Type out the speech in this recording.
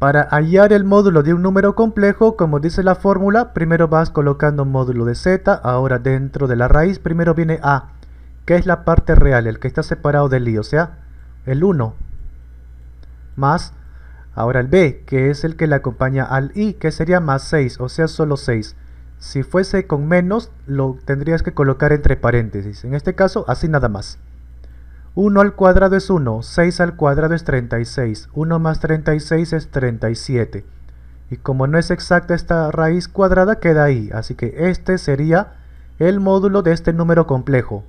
Para hallar el módulo de un número complejo, como dice la fórmula, primero vas colocando un módulo de z, ahora dentro de la raíz primero viene a, que es la parte real, el que está separado del i, o sea, el 1, más ahora el b, que es el que le acompaña al i, que sería más 6, o sea, solo 6. Si fuese con menos, lo tendrías que colocar entre paréntesis, en este caso así nada más. 1 al cuadrado es 1, 6 al cuadrado es 36, 1 más 36 es 37. Y como no es exacta esta raíz cuadrada, queda ahí. Así que este sería el módulo de este número complejo.